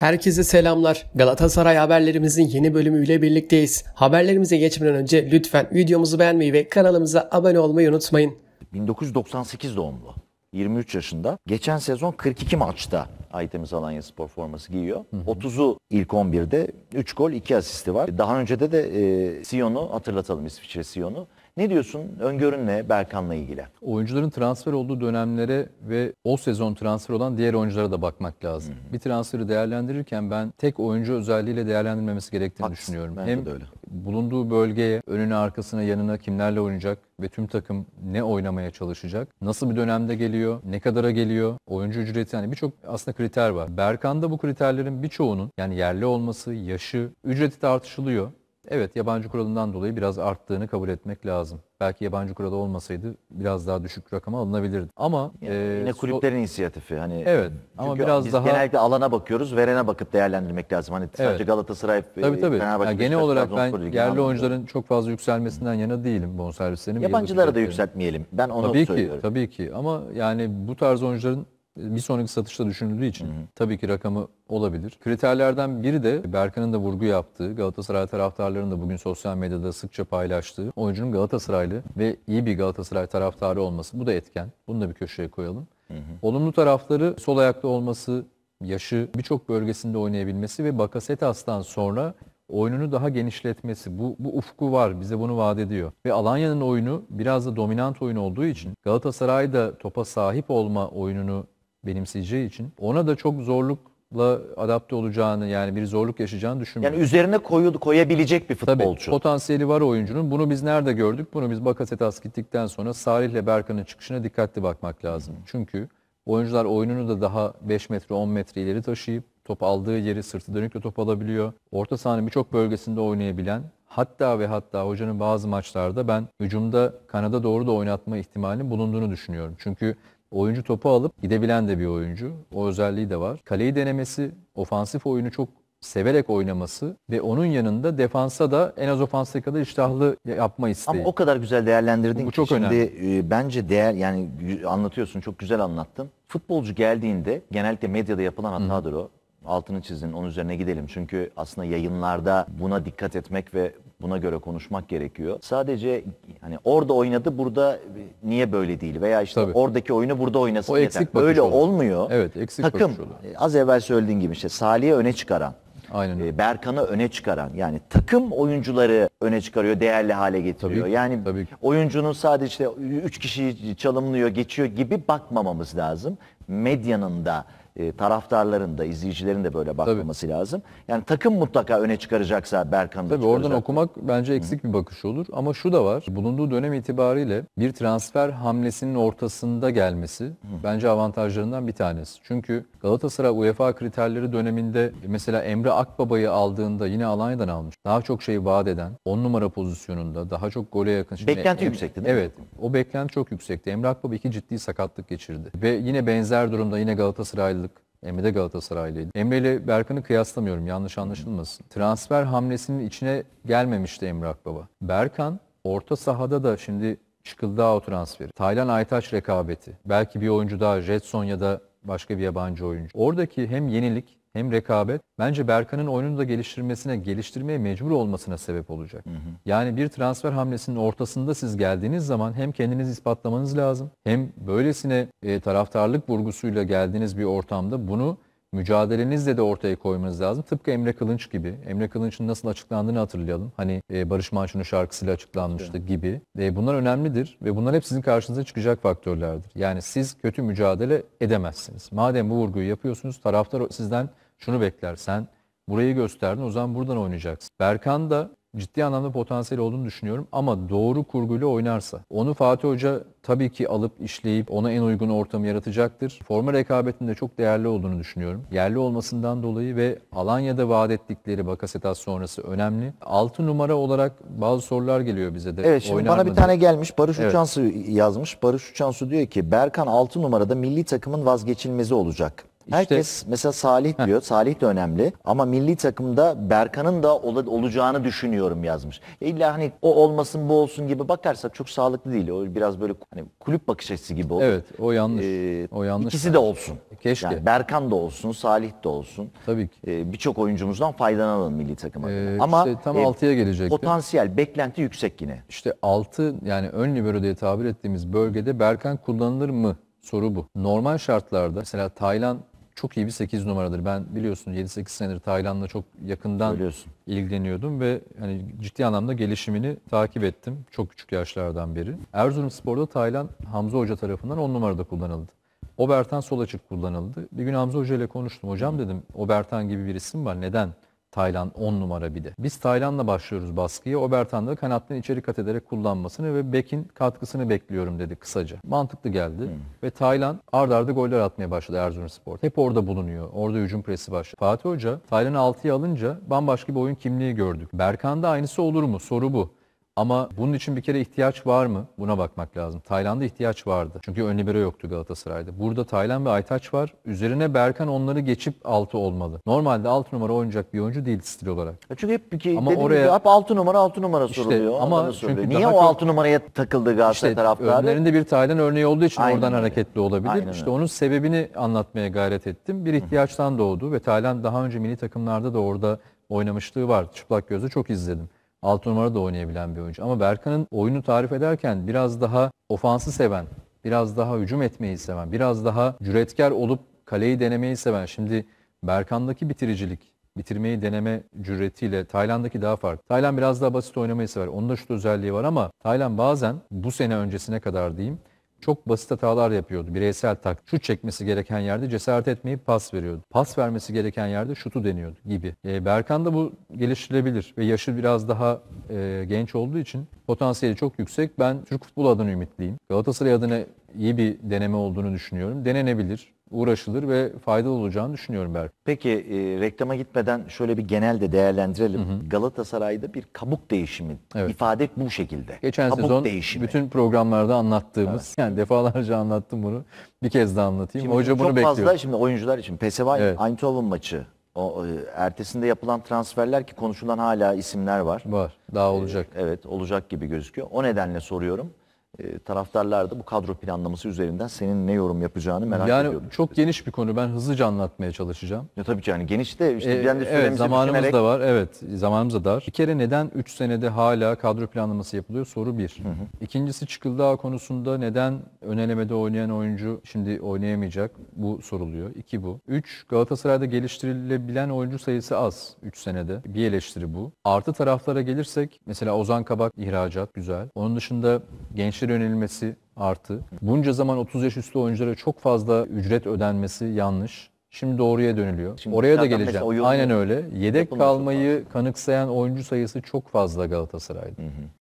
Herkese selamlar. Galatasaray haberlerimizin yeni bölümüyle birlikteyiz. Haberlerimize geçmeden önce lütfen videomuzu beğenmeyi ve kanalımıza abone olmayı unutmayın. 1998 doğumlu. 23 yaşında. Geçen sezon 42 maçta Aytemiz Alanya Spor forması giyiyor. 30'u ilk 11'de 3 gol 2 asisti var. Daha önce de de e, Sion'u hatırlatalım İsviçre Sion'u. Ne diyorsun öngörün ne Berkan'la ilgili? Oyuncuların transfer olduğu dönemlere ve o sezon transfer olan diğer oyunculara da bakmak lazım. Hı-hı. Bir transferi değerlendirirken ben tek oyuncu özelliğiyle değerlendirmemesi gerektiğini Haksın, düşünüyorum. Hem de öyle. bulunduğu bölgeye, önüne, arkasına, yanına kimlerle oynayacak ve tüm takım ne oynamaya çalışacak? Nasıl bir dönemde geliyor? Ne kadara geliyor? Oyuncu ücreti yani birçok aslında kriter var. Berkan'da bu kriterlerin birçoğunun yani yerli olması, yaşı, ücreti tartışılıyor. Evet yabancı kuralından dolayı biraz arttığını kabul etmek lazım. Belki yabancı kuralı olmasaydı biraz daha düşük rakama alınabilirdi. Ama yani e, yine kulüplerin so inisiyatifi hani. Evet ama biraz biz daha genellikle alana bakıyoruz, verene bakıp değerlendirmek lazım. Hani evet. sadece Galatasaray, e, tabii, tabii. Fenerbahçe, yani genel olarak ben yerli anladım. oyuncuların çok fazla yükselmesinden yana değilim bonservislerin. Yabancıları da yükseltmeyelim. Ben onu tabii söylüyorum. Tabii ki, tabii ki. Ama yani bu tarz oyuncuların bir sonraki satışta düşünüldüğü için hı hı. tabii ki rakamı olabilir. Kriterlerden biri de Berkan'ın da vurgu yaptığı, Galatasaray taraftarlarının da bugün sosyal medyada sıkça paylaştığı oyuncunun Galatasaraylı ve iyi bir Galatasaray taraftarı olması. Bu da etken. Bunu da bir köşeye koyalım. Hı hı. Olumlu tarafları sol ayakta olması, yaşı birçok bölgesinde oynayabilmesi ve Bakasetas'tan sonra oyununu daha genişletmesi. Bu, bu ufku var. Bize bunu vaat ediyor. Ve Alanya'nın oyunu biraz da dominant oyun olduğu için Galatasaray da topa sahip olma oyununu benimseyeceği için ona da çok zorlukla adapte olacağını yani bir zorluk yaşayacağını düşünmüyorum. Yani üzerine koyu, koyabilecek bir futbolcu. Tabii, potansiyeli var oyuncunun. Bunu biz nerede gördük? Bunu biz Bakasetas gittikten sonra Salih ile Berkan'ın çıkışına dikkatli bakmak lazım. Hı. Çünkü oyuncular oyununu da daha 5 metre 10 metre ileri taşıyıp top aldığı yeri sırtı dönükle top alabiliyor. Orta sahanın birçok bölgesinde oynayabilen hatta ve hatta hocanın bazı maçlarda ben hücumda kanada doğru da oynatma ihtimalinin bulunduğunu düşünüyorum. Çünkü Oyuncu topu alıp gidebilen de bir oyuncu. O özelliği de var. Kaleyi denemesi, ofansif oyunu çok severek oynaması ve onun yanında defansa da en az ofansa kadar iştahlı yapma isteği. Ama o kadar güzel değerlendirdin bu, bu çok ki şimdi önemli. E, bence değer yani anlatıyorsun çok güzel anlattın. Futbolcu geldiğinde genellikle medyada yapılan hatadır Hı. o altını çizin, onun üzerine gidelim. Çünkü aslında yayınlarda buna dikkat etmek ve Buna göre konuşmak gerekiyor. Sadece hani orada oynadı burada e, niye böyle değil veya işte Tabii. oradaki oyunu burada oynasın o yeter. Eksik Böyle olur. olmuyor. Evet eksik Takım e, az evvel söylediğin gibi işte Salih'i öne çıkaran Aynen. E, Berkan'ı öne çıkaran yani takım oyuncuları öne çıkarıyor, değerli hale getiriyor. Tabii, yani tabii oyuncunun sadece işte 3 kişiyi çalımlıyor, geçiyor gibi bakmamamız lazım. Medyanın da e, taraftarların da izleyicilerin de böyle bakmaması Tabii. lazım. Yani takım mutlaka öne çıkaracaksa Berkan'ı Tabii oradan okumak bence eksik Hı. bir bakış olur ama şu da var. Bulunduğu dönem itibariyle bir transfer hamlesinin ortasında gelmesi Hı. bence avantajlarından bir tanesi. Çünkü Galatasaray UEFA kriterleri döneminde mesela Emre Akbaba'yı aldığında yine Alanya'dan almış. Daha çok şey vaat eden, 10 numara pozisyonunda daha çok gole yakın. Şimdi beklenti em- yüksekti değil mi? Evet. O beklenti çok yüksekti. Emre Akbaba iki ciddi sakatlık geçirdi. Ve yine benzer durumda yine Galatasaraylı Emre de Galatasaraylıydı. Emre ile Berkan'ı kıyaslamıyorum yanlış anlaşılmasın. Transfer hamlesinin içine gelmemişti Emre Akbaba. Berkan orta sahada da şimdi çıkıldı o transferi. Taylan Aytaç rekabeti. Belki bir oyuncu daha Jetson ya da başka bir yabancı oyuncu. Oradaki hem yenilik hem rekabet bence Berkan'ın oyununu da geliştirmesine, geliştirmeye mecbur olmasına sebep olacak. Hı hı. Yani bir transfer hamlesinin ortasında siz geldiğiniz zaman hem kendinizi ispatlamanız lazım hem böylesine e, taraftarlık vurgusuyla geldiğiniz bir ortamda bunu mücadelenizle de ortaya koymanız lazım. Tıpkı Emre Kılınç gibi. Emre Kılınç'ın nasıl açıklandığını hatırlayalım. Hani e, Barış Manço'nun şarkısıyla açıklanmıştı evet. gibi. E, bunlar önemlidir ve bunlar hep sizin karşınıza çıkacak faktörlerdir. Yani siz kötü mücadele edemezsiniz. Madem bu vurguyu yapıyorsunuz taraftar sizden şunu beklersen, burayı gösterdin o zaman buradan oynayacaksın. Berkan da ciddi anlamda potansiyel olduğunu düşünüyorum ama doğru kurguyla oynarsa. Onu Fatih Hoca tabii ki alıp işleyip ona en uygun ortamı yaratacaktır. Forma rekabetinde çok değerli olduğunu düşünüyorum. Yerli olmasından dolayı ve Alanya'da vaat ettikleri Bakasetas sonrası önemli. 6 numara olarak bazı sorular geliyor bize de. Evet şimdi Oynar bana mı? bir tane gelmiş Barış evet. Uçansu yazmış. Barış Uçansu diyor ki Berkan 6 numarada milli takımın vazgeçilmezi olacak. İşte, Herkes mesela Salih diyor. Heh. Salih de önemli. Ama milli takımda Berkan'ın da ol, olacağını düşünüyorum yazmış. Ya e illa hani o olmasın bu olsun gibi bakarsak çok sağlıklı değil. O biraz böyle hani kulüp bakış açısı gibi olur. Evet o yanlış. Ee, o yanlış. İkisi de olsun. E, keşke. Yani Berkan da olsun, Salih de olsun. Tabii ki. Ee, Birçok oyuncumuzdan faydalanalım milli takım Ee, Ama işte tam e, 6'ya gelecek. Potansiyel, beklenti yüksek yine. İşte 6 yani ön libero diye tabir ettiğimiz bölgede Berkan kullanılır mı? Soru bu. Normal şartlarda mesela Tayland çok iyi bir 8 numaradır. Ben biliyorsun 7-8 senedir Tayland'la çok yakından biliyorsun. ilgileniyordum ve hani ciddi anlamda gelişimini takip ettim çok küçük yaşlardan beri. Erzurum Spor'da Tayland Hamza Hoca tarafından 10 numarada kullanıldı. Obertan sol açık kullanıldı. Bir gün Hamza Hoca ile konuştum. Hocam dedim Obertan gibi bir isim var. Neden Tayland 10 numara bir de. Biz Tayland'la başlıyoruz baskıyı. Obertan'da kanattan içeri kat ederek kullanmasını ve Beck'in katkısını bekliyorum dedi kısaca. Mantıklı geldi. Hmm. Ve Tayland ard arda goller atmaya başladı Erzurumspor. Hep orada bulunuyor. Orada hücum presi başladı. Fatih Hoca Tayland'ı 6'ya alınca bambaşka bir oyun kimliği gördük. Berkan'da aynısı olur mu? Soru bu. Ama bunun için bir kere ihtiyaç var mı? Buna bakmak lazım. Tayland'a ihtiyaç vardı. Çünkü ön libero yoktu Galatasaray'da. Burada Tayland ve Aytaç var. Üzerine Berkan onları geçip 6 olmalı. Normalde 6 numara oynayacak bir oyuncu değil stil olarak. Çünkü hep bir ki, ama oraya gibi, hep 6 numara 6 numara işte, soruluyor. Ama çünkü Niye o 6 numaraya takıldı Galatasaray işte, taraftarı? Önlerinde bir Tayland örneği olduğu için Aynen oradan öyle. hareketli olabilir. Aynen işte öyle. onun sebebini anlatmaya gayret ettim. Bir ihtiyaçtan doğdu ve Tayland daha önce mini takımlarda da orada oynamışlığı var. Çıplak gözle çok izledim. 6 numara da oynayabilen bir oyuncu. Ama Berkan'ın oyunu tarif ederken biraz daha ofansı seven, biraz daha hücum etmeyi seven, biraz daha cüretkar olup kaleyi denemeyi seven. Şimdi Berkan'daki bitiricilik, bitirmeyi deneme cüretiyle Tayland'daki daha farklı. Tayland biraz daha basit oynamayı sever. Onun da şut özelliği var ama Tayland bazen bu sene öncesine kadar diyeyim çok basit hatalar yapıyordu. Bireysel tak. Şut çekmesi gereken yerde cesaret etmeyip pas veriyordu. Pas vermesi gereken yerde şutu deniyordu gibi. E, Berkan da bu geliştirilebilir ve yaşı biraz daha e, genç olduğu için potansiyeli çok yüksek. Ben Türk Futbol adına ümitliyim. Galatasaray adına iyi bir deneme olduğunu düşünüyorum. Denenebilir uğraşılır ve faydalı olacağını düşünüyorum ben. Peki e, reklama gitmeden şöyle bir genel de değerlendirelim. Hı hı. Galatasaray'da bir kabuk değişimi. Evet. İfade bu şekilde. Geçen kabuk sezon değişimi. bütün programlarda anlattığımız evet. yani defalarca anlattım bunu. Bir kez daha anlatayım. Şimdi Hoca bunu bekliyor. Çok fazla şimdi oyuncular için PSV evet. Eindhoven maçı o, e, ertesinde yapılan transferler ki konuşulan hala isimler var. Var. Daha e, olacak. Ee, evet, olacak gibi gözüküyor. O nedenle soruyorum. E, taraftarlar da bu kadro planlaması üzerinden senin ne yorum yapacağını merak yani ediyorum. Yani çok geniş bir konu. Ben hızlıca anlatmaya çalışacağım. Ya tabii ki yani geniş de işte ee, kendi evet, zamanımız düşünerek... da var. Evet zamanımız da dar. Bir kere neden 3 senede hala kadro planlaması yapılıyor? Soru 1. İkincisi Çıkıldağ konusunda neden önelemede oynayan oyuncu şimdi oynayamayacak? Bu soruluyor. 2 bu. 3 Galatasaray'da geliştirilebilen oyuncu sayısı az 3 senede. Bir eleştiri bu. Artı taraflara gelirsek mesela Ozan Kabak ihracat güzel. Onun dışında gençler işe yönelilmesi artı. Bunca zaman 30 yaş üstü oyunculara çok fazla ücret ödenmesi yanlış. Şimdi doğruya dönülüyor. Şimdi Oraya da geleceğim. Aynen öyle. Yedek kalmayı kanıksayan oyuncu sayısı çok fazla Galatasaray'da. Hı hı.